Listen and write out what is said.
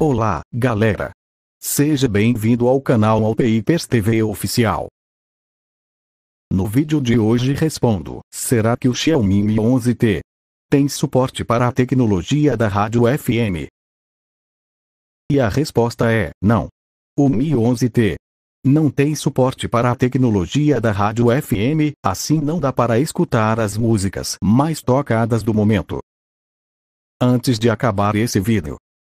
Olá, galera! Seja bem-vindo ao canal Alpeipers TV Oficial. No vídeo de hoje respondo, será que o Xiaomi Mi 11T tem suporte para a tecnologia da rádio FM? E a resposta é, não. O Mi 11T não tem suporte para a tecnologia da rádio FM, assim não dá para escutar as músicas mais tocadas do momento. Antes de acabar esse vídeo,